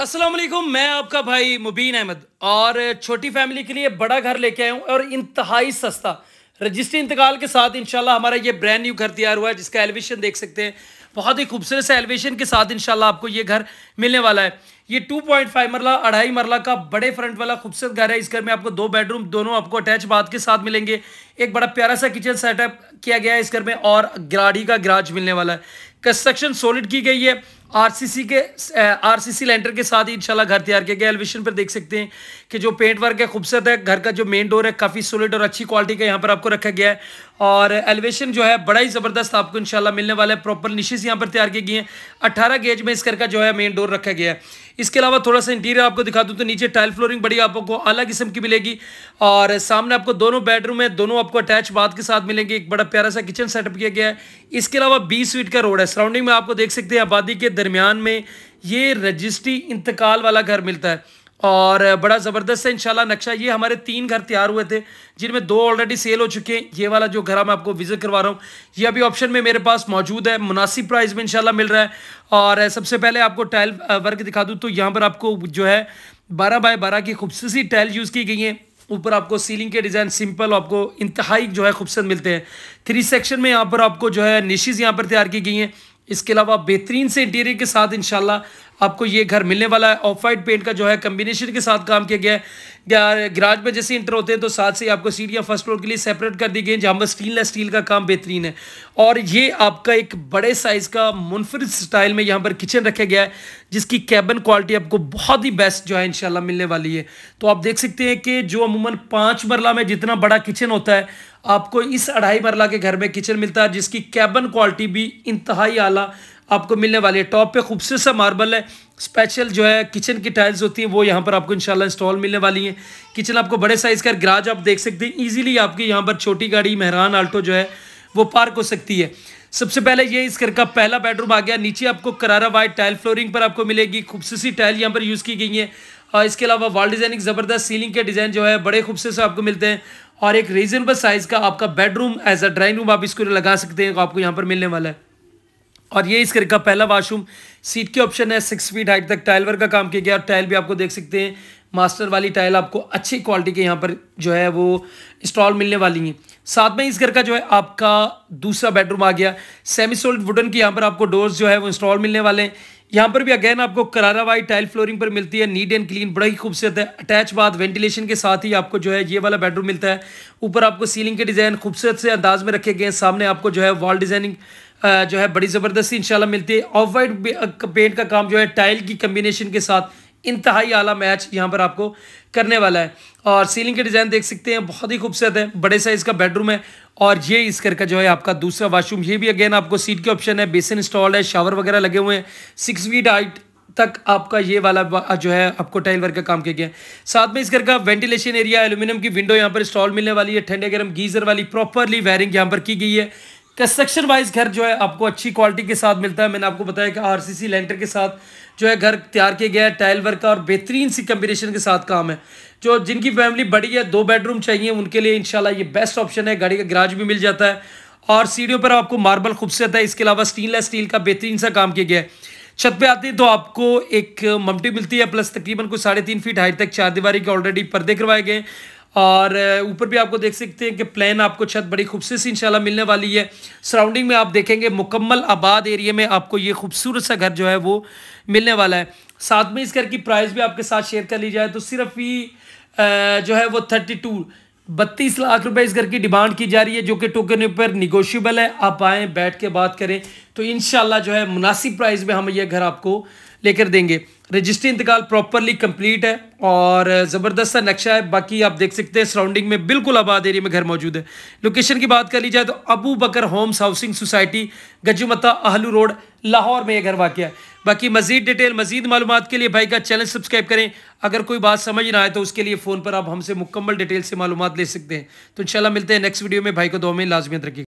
अस्सलाम वालेकुम मैं आपका भाई मुबीन अहमद और छोटी फैमिली के लिए बड़ा घर लेके आया हूँ और इंतहाई सस्ता रजिस्ट्री इंतकाल के साथ इंशाल्लाह हमारा ये ब्रांड न्यू घर तैयार हुआ है जिसका एलिवेशन देख सकते हैं बहुत ही खूबसूरत से एलिवेशन के साथ इंशाल्लाह आपको ये घर मिलने वाला है ये 2.5 मरला अढ़ाई मरला का बड़े फ्रंट वाला खूबसूरत घर है इस घर में आपको दो बेडरूम दोनों आपको अटैच बाथ के साथ मिलेंगे एक बड़ा प्यारा सा किचन सेटअप किया गया है इस घर में और गाड़ी का ग्राज मिलने वाला है कंस्ट्रक्शन सॉलिड की गई है आरसीसी के आरसीसी लेंटर के साथ ही इंशाल्लाह घर तैयार किया गया एलिवेशन पर देख सकते हैं कि जो पेंट वर्क है खूबसूरत है घर का जो मेन डोर है काफ़ी सोलिड और अच्छी क्वालिटी का यहाँ पर आपको रखा गया है और एलिवेशन जो है बड़ा ही ज़बरदस्त आपको इंशाल्लाह मिलने वाला है प्रॉपर निशेज यहाँ पर तैयार की गई हैं अट्ठारह गेज में इस घर का जो है मेन डोर रखा गया है इसके अलावा थोड़ा सा इंटीरियर आपको दिखा दूँ तो नीचे टाइल फ्लोरिंग बड़ी आपको अलग किस्म की मिलेगी और सामने आपको दोनों बेडरूम है दोनों आपको अटैच बाथ के साथ मिलेंगे एक बड़ा प्यारा सा किचन सेटअप किया गया है इसके अलावा बीस स्वीट का रोड है सराउंडिंग में आपको देख सकते हैं आबादी के दरमियान में ये रजिस्ट्री इंतकाल वाला घर मिलता है और बड़ा ज़बरदस्त है इंशाल्लाह नक्शा ये हमारे तीन घर तैयार हुए थे जिनमें दो ऑलरेडी सेल हो चुके हैं ये वाला जो घर मैं आपको विज़िट करवा रहा हूँ ये अभी ऑप्शन में मेरे पास मौजूद है मुनासिब प्राइस में इंशाल्लाह मिल रहा है और सबसे पहले आपको टाइल वर्क दिखा दूँ तो यहाँ पर आपको जो है बारह बाय बारह की खूबसूरती टाइल यूज़ की गई हैं ऊपर आपको सीलिंग के डिज़ाइन सिंपल आपको इंतहाई जो है खूबसूरत मिलते हैं थ्री सेक्शन में यहाँ पर आपको जो है निशीज़ यहाँ पर तैयार की गई हैं इसके अलावा बेहतरीन से इंटीरियर के साथ इन आपको ये घर मिलने वाला है ऑफ वाइट पेंट का जो है कम्बिनेशन के साथ काम किया गया है गराज में जैसे इंटर होते हैं तो साथ से आपको सीढ़ियाँ फर्स्ट फ्लोर के लिए सेपरेट कर दी गई जहाँ पर स्टीनलेस स्टील का काम बेहतरीन है और ये आपका एक बड़े साइज़ का मुनफरद स्टाइल में यहाँ पर किचन रखा गया है जिसकी कैबन क्वालिटी आपको बहुत ही बेस्ट जो है इंशाल्लाह मिलने वाली है तो आप देख सकते हैं कि जो अमूमन पाँच मरला में जितना बड़ा किचन होता है आपको इस अढ़ाई मरला के घर में किचन मिलता है जिसकी कैबन क्वालिटी भी इंतहाई आला आपको मिलने वाली है टॉप पे खूबसूरत सा मार्बल है स्पेशल जो है किचन की टाइल्स होती हैं वो यहाँ पर आपको इंशाल्लाह इंस्टॉल मिलने वाली हैं किचन आपको बड़े साइज़ का ग्राज आप देख सकते हैं ईजिली आपकी यहाँ पर छोटी गाड़ी मेहरान आल्टो जो है वो पार्क हो सकती है सबसे पहले ये इस घर का पहला बेडरूम आ गया नीचे आपको करारा वाइट टाइल फ्लोरिंग पर आपको मिलेगी खूबसूरती टाइल यहाँ पर यूज़ की गई है और इसके अलावा वॉल डिज़ाइनिंग ज़बरदस्त सीलिंग के डिज़ाइन जो है बड़े खूबसूरत से आपको मिलते हैं और एक रीज़नेबल साइज़ का आपका bedroom as a drawing room आप इसको लगा सकते हैं आपको यहाँ पर मिलने वाला है और ये इस घर का पहला वाशरूम सीट के ऑप्शन है सिक्स फीट हाइट तक टाइल वर्क का काम किया गया और टाइल भी आपको देख सकते हैं मास्टर वाली टाइल आपको अच्छी क्वालिटी के यहाँ पर जो है वो इंस्टॉल मिलने वाली हैं साथ में इस घर का जो है आपका दूसरा बेडरूम आ गया सेमी सोल्ड वुडन की यहाँ पर आपको डोर्स जो है वो इंस्टॉल मिलने वाले हैं यहाँ पर भी अगेन आपको करारा वाई टाइल फ्लोरिंग पर मिलती है नीट एंड क्लीन बड़ा ही खूबसूरत है अटैच बाथ वेंटिलेशन के साथ ही आपको जो है ये वाला बेडरूम मिलता है ऊपर आपको सीलिंग के डिज़ाइन खूबसूरत से अंदाज में रखे गए हैं सामने आपको जो है वॉल डिज़ाइनिंग जो है बड़ी ज़बरदस्ती इंशाल्लाह मिलती है ऑफ वाइट पेंट का काम जो है टाइल की कम्बिनेशन के साथ इंतहाई आला मैच यहाँ पर आपको करने वाला है और सीलिंग के डिज़ाइन देख सकते हैं बहुत ही खूबसूरत है बड़े साइज़ का बेडरूम है और ये इस घर का जो है आपका दूसरा वाशरूम ये भी अगेन आपको सीट के ऑप्शन है बेसन इंस्टॉल है शावर वगैरह लगे हुए हैं सिक्स फीट हाइट तक आपका ये वाला जो है आपको टाइल वर्क का काम किया गया साथ में इस घर का वेंटिलेशन एरिया एल्यूमिनियम की विंडो यहाँ पर इंस्टॉल मिलने वाली है ठंडे गर्म गीजर वाली प्रॉपरली वायरिंग यहाँ पर की गई है कंस्ट्रक्शन वाइज घर जो है आपको अच्छी क्वालिटी के साथ मिलता है मैंने आपको बताया कि आरसीसी लेंटर के साथ जो है घर तैयार किया गया है टाइल वर्क का और बेहतरीन सी कम्बिनेशन के साथ काम है जो जिनकी फैमिली बड़ी है दो बेडरूम चाहिए उनके लिए इनशाला ये बेस्ट ऑप्शन है गाड़ी का गराज भी मिल जाता है और सीढ़ियों पर आपको मार्बल खूबसूरत है इसके अलावा स्टीनलेस स्टील का बेहतरीन सा काम किया गया है छत पे आते हैं तो आपको एक ममटी मिलती है प्लस तकरीबन कोई साढ़े तीन फीट हाइट तक चार दीवारी के ऑलरेडी पर्दे करवाए गए और ऊपर भी आपको देख सकते हैं कि प्लान आपको छत बड़ी खूबसूरत सी इंशाल्लाह मिलने वाली है सराउंडिंग में आप देखेंगे मुकम्मल आबाद एरिया में आपको ये खूबसूरत सा घर जो है वो मिलने वाला है साथ में इस घर की प्राइस भी आपके साथ शेयर कर ली जाए तो सिर्फ ही जो है वो थर्टी टू बत्तीस लाख रुपए इस घर की डिमांड की जा रही है जो कि टोकन पर निगोशियबल है आप आएँ बैठ के बात करें तो इन जो है मुनासिब प्राइस में हम यह घर आपको लेकर देंगे रजिस्ट्री इंतकाल प्रॉपरली कंप्लीट है और ज़बरदस्त सा नक्शा है बाकी आप देख सकते हैं सराउंडिंग में बिल्कुल आबाद एरिया में घर मौजूद है लोकेशन की बात कर ली जाए तो Abu Bakar homes housing society Gajumata आहलू रोड लाहौर में यह घर वाक़ है बाकी मजीद डिटेल मजीद मालूम के लिए भाई का चैनल सब्सक्राइब करें अगर कोई बात समझ ना आए तो उसके लिए फ़ोन पर आप हमसे मुकम्मल डिटेल से मालूम ले सकते हैं तो इंशाल्लाह मिलते हैं नेक्स्ट वीडियो में भाई को दो में लाजमियत रखिए